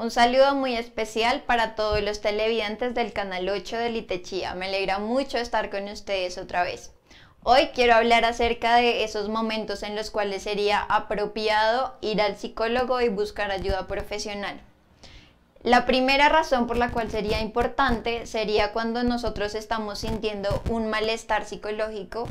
Un saludo muy especial para todos los televidentes del Canal 8 de Litechía. Me alegra mucho estar con ustedes otra vez. Hoy quiero hablar acerca de esos momentos en los cuales sería apropiado ir al psicólogo y buscar ayuda profesional. La primera razón por la cual sería importante sería cuando nosotros estamos sintiendo un malestar psicológico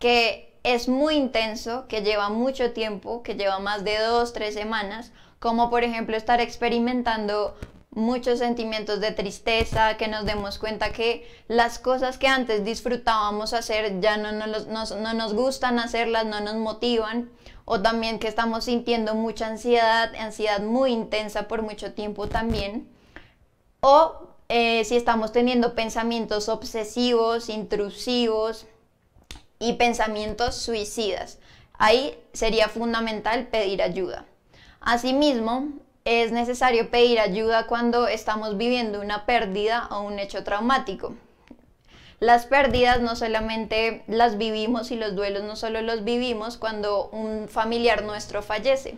que es muy intenso, que lleva mucho tiempo, que lleva más de dos, tres semanas, como por ejemplo estar experimentando muchos sentimientos de tristeza, que nos demos cuenta que las cosas que antes disfrutábamos hacer ya no nos, gustan hacerlas, no nos motivan, o también que estamos sintiendo mucha ansiedad, ansiedad muy intensa por mucho tiempo también, o eh, si estamos teniendo pensamientos obsesivos, intrusivos, y pensamientos suicidas. Ahí sería fundamental pedir ayuda. Asimismo, es necesario pedir ayuda cuando estamos viviendo una pérdida o un hecho traumático. Las pérdidas no solamente las vivimos y los duelos no solo los vivimos cuando un familiar nuestro fallece.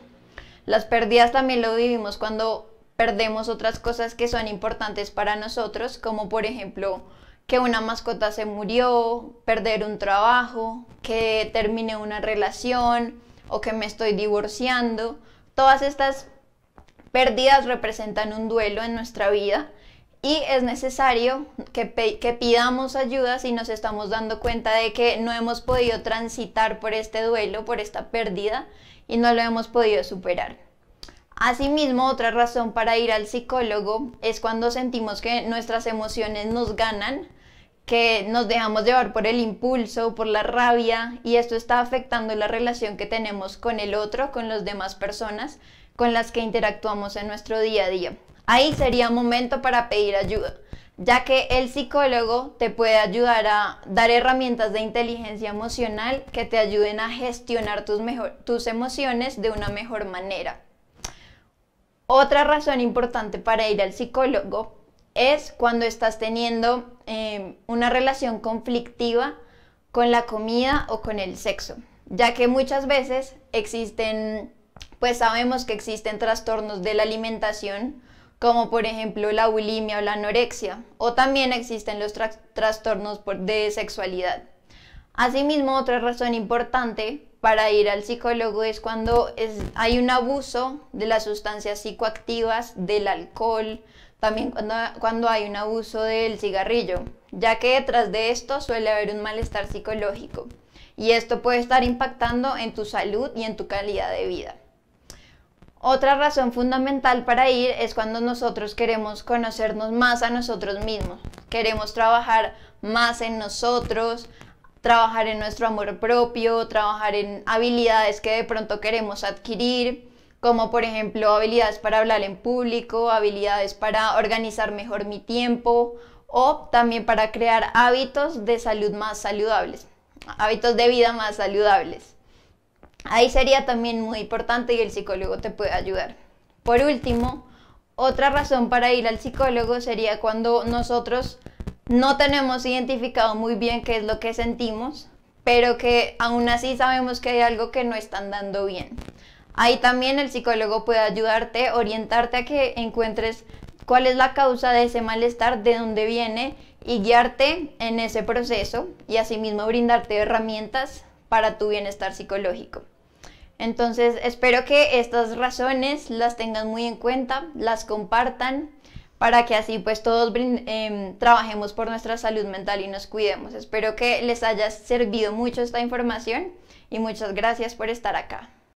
Las pérdidas también lo vivimos cuando perdemos otras cosas que son importantes para nosotros, como por ejemplo que una mascota se murió, perder un trabajo, que termine una relación o que me estoy divorciando. Todas estas pérdidas representan un duelo en nuestra vida y es necesario que, que, pidamos ayuda si nos estamos dando cuenta de que no hemos podido transitar por este duelo, por esta pérdida y no lo hemos podido superar. Asimismo, otra razón para ir al psicólogo es cuando sentimos que nuestras emociones nos ganan, que nos dejamos llevar por el impulso, por la rabia, y esto está afectando la relación que tenemos con el otro, con las demás personas con las que interactuamos en nuestro día a día. Ahí sería momento para pedir ayuda, ya que el psicólogo te puede ayudar a dar herramientas de inteligencia emocional que te ayuden a gestionar tus, tus emociones de una mejor manera. Otra razón importante para ir al psicólogo es cuando estás teniendo eh, una relación conflictiva con la comida o con el sexo, ya que muchas veces existen, pues sabemos que existen trastornos de la alimentación, como por ejemplo la bulimia o la anorexia, o también existen los trastornos de sexualidad. Asimismo, otra razón importante para ir al psicólogo es cuando hay un abuso de las sustancias psicoactivas, del alcohol, también cuando, cuando hay un abuso del cigarrillo, ya que detrás de esto suele haber un malestar psicológico y esto puede estar impactando en tu salud y en tu calidad de vida. Otra razón fundamental para ir es cuando nosotros queremos conocernos más a nosotros mismos, queremos trabajar más en nosotros, trabajar en nuestro amor propio, trabajar en habilidades que de pronto queremos adquirir, como por ejemplo habilidades para hablar en público, habilidades para organizar mejor mi tiempo o también para crear hábitos de salud más saludables, hábitos de vida más saludables. Ahí sería también muy importante y el psicólogo te puede ayudar. Por último, otra razón para ir al psicólogo sería cuando nosotros no tenemos identificado muy bien qué es lo que sentimos, pero que aún así sabemos que hay algo que no está andando bien. Ahí también el psicólogo puede ayudarte, orientarte a que encuentres cuál es la causa de ese malestar, de dónde viene y guiarte en ese proceso y asimismo brindarte herramientas para tu bienestar psicológico. Entonces espero que estas razones las tengan muy en cuenta, las compartan para que así pues todos em, trabajemos por nuestra salud mental y nos cuidemos. Espero que les haya servido mucho esta información y muchas gracias por estar acá.